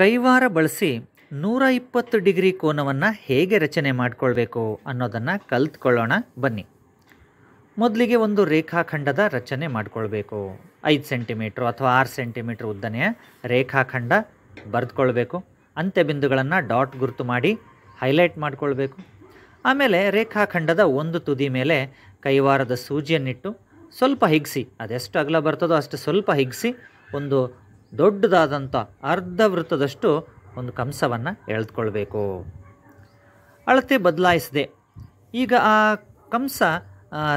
ಕೈವಾರ ಬಳಸಿ ನೂರ ಇಪ್ಪತ್ತು ಡಿಗ್ರಿ ಕೋನವನ್ನು ಹೇಗೆ ರಚನೆ ಮಾಡಿಕೊಳ್ಬೇಕು ಅನ್ನೋದನ್ನು ಕಲ್ತ್ಕೊಳ್ಳೋಣ ಬನ್ನಿ ಮೊದಲಿಗೆ ಒಂದು ರೇಖಾಖಂಡದ ರಚನೆ ಮಾಡಿಕೊಳ್ಬೇಕು ಐದು ಸೆಂಟಿಮೀಟ್ರ್ ಅಥವಾ ಆರು ಸೆಂಟಿಮೀಟ್ರ್ ಉದ್ದನೆಯ ರೇಖಾಖಂಡ ಬರೆದುಕೊಳ್ಬೇಕು ಅಂತ್ಯ ಬಿಂದುಗಳನ್ನು ಡಾಟ್ ಗುರುತು ಮಾಡಿ ಹೈಲೈಟ್ ಮಾಡಿಕೊಳ್ಬೇಕು ಆಮೇಲೆ ರೇಖಾಖಂಡದ ಒಂದು ತುದಿ ಮೇಲೆ ಕೈವಾರದ ಸೂಜಿಯನ್ನಿಟ್ಟು ಸ್ವಲ್ಪ ಹಿಗ್ಸಿ ಅದೆಷ್ಟು ಅಗಲ ಬರ್ತದೋ ಅಷ್ಟು ಸ್ವಲ್ಪ ಹಿಗ್ಸಿ ಒಂದು ದೊಡ್ಡದಾದಂಥ ಅರ್ಧ ವೃತ್ತದಷ್ಟು ಒಂದು ಕಂಸವನ್ನು ಎಳೆದುಕೊಳ್ಬೇಕು ಅಳತೆ ಬದಲಾಯಿಸಿದೆ ಈಗ ಆ ಕಂಸ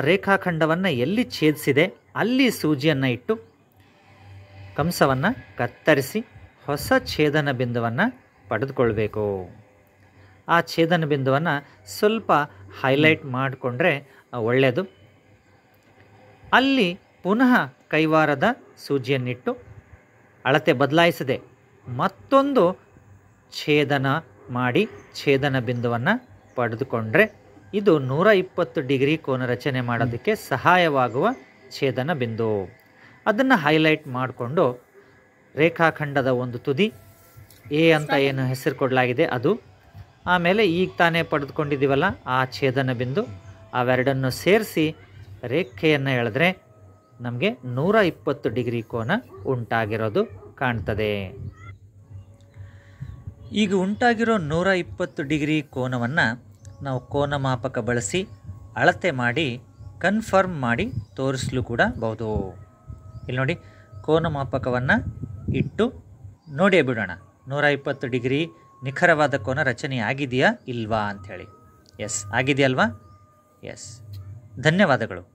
ರೇಖಾಖಂಡವನ್ನು ಎಲ್ಲಿ ಛೇದಿಸಿದೆ ಅಲ್ಲಿ ಸೂಜಿಯನ್ನು ಇಟ್ಟು ಕಂಸವನ್ನು ಕತ್ತರಿಸಿ ಹೊಸ ಛೇದನ ಬಿಂದುವನ್ನು ಪಡೆದುಕೊಳ್ಬೇಕು ಆ ಛೇದನ ಬಿಂದುವನ್ನು ಸ್ವಲ್ಪ ಹೈಲೈಟ್ ಮಾಡಿಕೊಂಡ್ರೆ ಒಳ್ಳೆಯದು ಅಲ್ಲಿ ಪುನಃ ಕೈವಾರದ ಸೂಜಿಯನ್ನಿಟ್ಟು ಅಳತೆ ಬದಲಾಯಿಸದೆ ಮತ್ತೊಂದು ಛೇದನ ಮಾಡಿ ಛೇದನ ಬಿಂದುವನ್ನು ಪಡೆದುಕೊಂಡ್ರೆ ಇದು ನೂರ ಇಪ್ಪತ್ತು ಡಿಗ್ರಿ ಕೋನ ರಚನೆ ಮಾಡೋದಕ್ಕೆ ಸಹಾಯವಾಗುವ ಛೇದನ ಬಿಂದು ಅದನ್ನು ಹೈಲೈಟ್ ಮಾಡಿಕೊಂಡು ರೇಖಾಖಂಡದ ಒಂದು ತುದಿ ಎ ಅಂತ ಏನು ಹೆಸರು ಕೊಡಲಾಗಿದೆ ಅದು ಆಮೇಲೆ ಈಗ ತಾನೇ ಪಡೆದುಕೊಂಡಿದ್ದೀವಲ್ಲ ಆ ಛೇದನ ಬಿಂದು ಅವೆರಡನ್ನು ಸೇರಿಸಿ ರೇಖೆಯನ್ನು ಎಳೆದ್ರೆ ನಮಗೆ ನೂರ ಇಪ್ಪತ್ತು ಡಿಗ್ರಿ ಕೋನ ಉಂಟಾಗಿರೋದು ಕಾಣ್ತದೆ ಈಗ ಉಂಟಾಗಿರೋ ನೂರ ಇಪ್ಪತ್ತು ಡಿಗ್ರಿ ಕೋನವನ್ನು ನಾವು ಕೋನ ಮಾಪಕ ಬಳಸಿ ಅಳತೆ ಮಾಡಿ ಕನ್ಫರ್ಮ್ ಮಾಡಿ ತೋರಿಸಲು ಕೂಡ ಬಹುದು ಇಲ್ಲಿ ನೋಡಿ ಕೋನ ಇಟ್ಟು ನೋಡೇ ಬಿಡೋಣ ನೂರ ಇಪ್ಪತ್ತು ಡಿಗ್ರಿ ನಿಖರವಾದ ಕೋನ ರಚನೆ ಆಗಿದೆಯಾ ಇಲ್ವಾ ಅಂಥೇಳಿ ಎಸ್ ಆಗಿದೆಯಲ್ವಾ ಎಸ್ ಧನ್ಯವಾದಗಳು